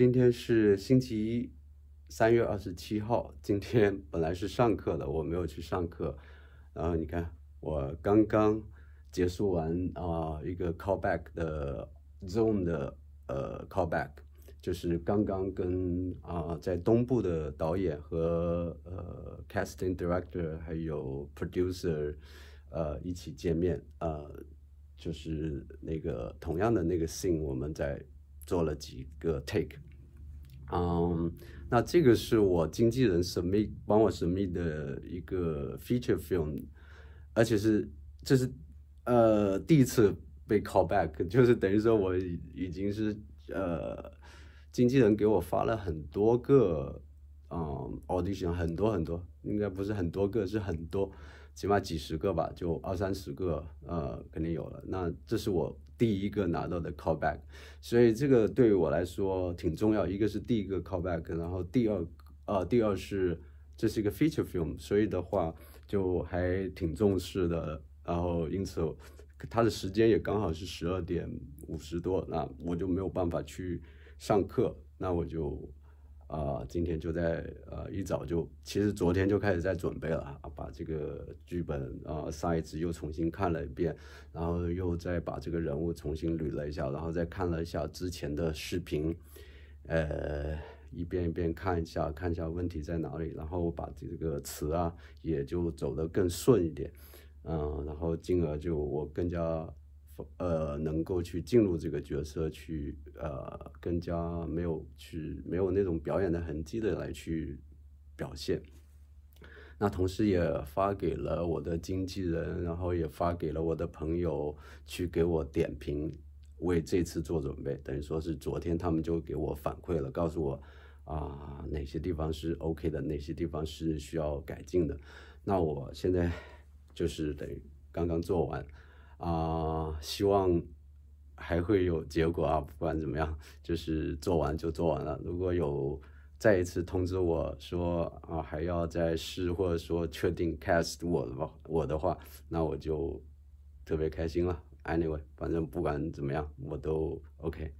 今天是星期一，三月二十七号。今天本来是上课的，我没有去上课。然后你看，我刚刚结束完啊一个 callback 的 zone 的呃 callback，就是刚刚跟啊在东部的导演和呃 casting director 还有 producer 呃一起见面，呃就是那个同样的那个 scene，我们在。做了几个 take，嗯，那这个是我经纪人神秘帮我神秘的一个 feature film，而且是这是呃第一次被 call back，就是等于说我已经是呃经纪人给我发了很多个。嗯，audition 很多很多，应该不是很多个，是很多，起码几十个吧，就二三十个，呃，肯定有了。那这是我第一个拿到的 call back，所以这个对于我来说挺重要。一个是第一个 call back，然后第二，呃，第二是这是一个 feature film，所以的话就还挺重视的。然后因此，它的时间也刚好是十二点五十多，那我就没有办法去上课，那我就。啊，今天就在呃一早就，其实昨天就开始在准备了，把这个剧本啊上一次又重新看了一遍，然后又再把这个人物重新捋了一下，然后再看了一下之前的视频，呃，一遍一遍看一下，看一下问题在哪里，然后把这个词啊也就走得更顺一点，嗯，然后进而就我更加。呃，能够去进入这个角色，去呃，更加没有去没有那种表演的痕迹的来去表现。那同时也发给了我的经纪人，然后也发给了我的朋友，去给我点评，为这次做准备。等于说是昨天他们就给我反馈了，告诉我啊哪些地方是 OK 的，哪些地方是需要改进的。那我现在就是等于刚刚做完。啊，希望还会有结果啊！不管怎么样，就是做完就做完了。如果有再一次通知我说啊，还要再试，或者说确定 cast 我的吧，我的话，那我就特别开心了。Anyway，反正不管怎么样，我都 OK。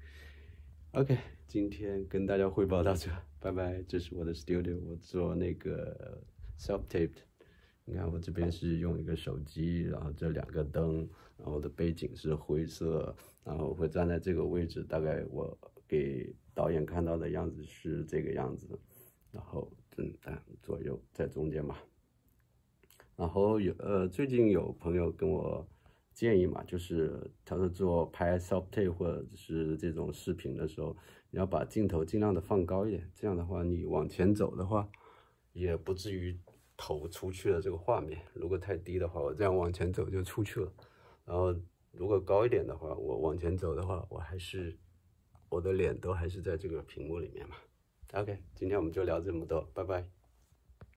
OK，今天跟大家汇报到这，拜拜。这是我的 studio，我做那个 self-taped。你看，我这边是用一个手机，然后这两个灯，然后的背景是灰色，然后会站在这个位置，大概我给导演看到的样子是这个样子，然后正、在左右在中间嘛。然后有呃，最近有朋友跟我建议嘛，就是他说做拍 s o f t tape 或者是这种视频的时候，你要把镜头尽量的放高一点，这样的话你往前走的话也不至于。头出去了这个画面，如果太低的话，我这样往前走就出去了。然后如果高一点的话，我往前走的话，我还是我的脸都还是在这个屏幕里面嘛。OK，今天我们就聊这么多，拜拜。